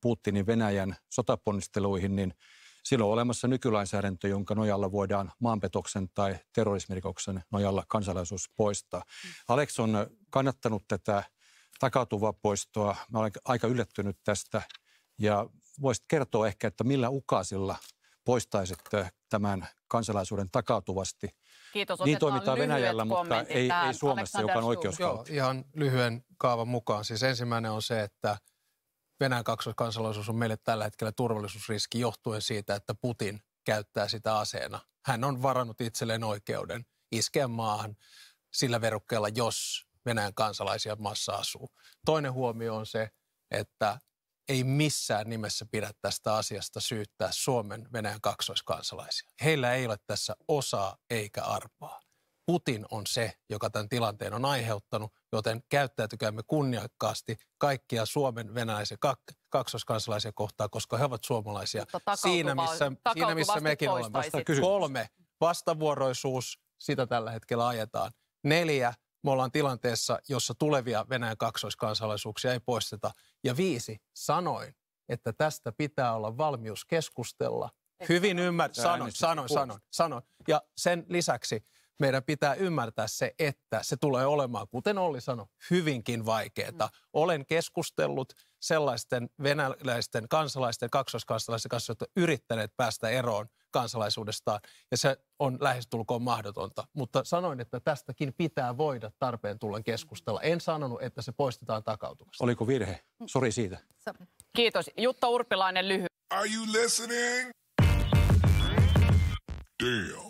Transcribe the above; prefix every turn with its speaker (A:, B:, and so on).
A: Putinin Venäjän sotaponnisteluihin, niin silloin on olemassa nykylainsäädäntö, jonka nojalla voidaan maanpetoksen tai terrorismirikoksen nojalla kansalaisuus poistaa. Mm. Alex on kannattanut tätä takautuvaa poistoa. Mä olen aika yllättynyt tästä ja voisit kertoa ehkä, että millä ukasilla poistaisit tämän kansalaisuuden takautuvasti. Kiitos, niin toimitaan Venäjällä, mutta ei, ei Suomessa, Alexander joka on oikeus. Joo,
B: ihan lyhyen kaavan mukaan. Siis ensimmäinen on se, että – Venäjän kaksoiskansalaisuus on meille tällä hetkellä turvallisuusriski johtuen siitä, että Putin käyttää sitä aseena. Hän on varannut itselleen oikeuden iskeä maahan sillä verukkeella, jos Venäjän kansalaisia maassa asuu. Toinen huomio on se, että ei missään nimessä pidä tästä asiasta syyttää Suomen Venäjän kaksoiskansalaisia. Heillä ei ole tässä osaa eikä arpaa. Putin on se, joka tämän tilanteen on aiheuttanut, joten käyttäytykäämme kunniakkaasti kaikkia Suomen venäläisiä kak- kaksoskansalaisia kohtaan, koska he ovat suomalaisia siinä, missä, siinä, missä mekin olemme. Vasta kolme, vastavuoroisuus, sitä tällä hetkellä ajetaan. Neljä, me ollaan tilanteessa, jossa tulevia Venäjän kaksoiskansalaisuuksia ei poisteta. Ja viisi, sanoin, että tästä pitää olla valmius keskustella. Hyvin ymmärrän, Sanoin, sanoin, sanoin. Ja sen lisäksi meidän pitää ymmärtää se, että se tulee olemaan, kuten Olli sanoi, hyvinkin vaikeaa. Mm. Olen keskustellut sellaisten venäläisten kansalaisten, kaksoiskansalaisten kanssa, jotka yrittäneet päästä eroon kansalaisuudestaan, ja se on lähestulkoon mahdotonta. Mutta sanoin, että tästäkin pitää voida tarpeen tullen keskustella. En sanonut, että se poistetaan takautumasta.
A: Oliko virhe? Sori siitä. Kiitos. Jutta Urpilainen lyhyt. Are you listening? Damn.